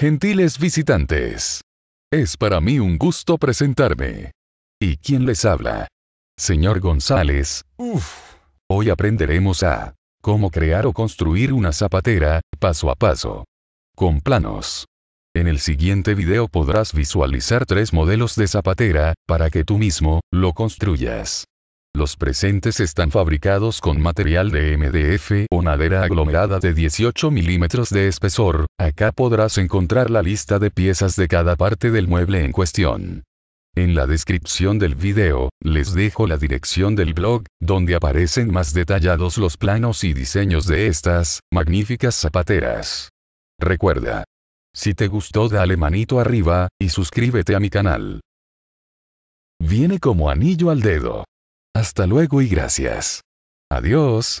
Gentiles visitantes, es para mí un gusto presentarme. ¿Y quién les habla? Señor González. Uf. Hoy aprenderemos a cómo crear o construir una zapatera, paso a paso. Con planos. En el siguiente video podrás visualizar tres modelos de zapatera, para que tú mismo, lo construyas. Los presentes están fabricados con material de MDF o madera aglomerada de 18 milímetros de espesor, acá podrás encontrar la lista de piezas de cada parte del mueble en cuestión. En la descripción del video, les dejo la dirección del blog, donde aparecen más detallados los planos y diseños de estas, magníficas zapateras. Recuerda. Si te gustó dale manito arriba, y suscríbete a mi canal. Viene como anillo al dedo. Hasta luego y gracias. Adiós.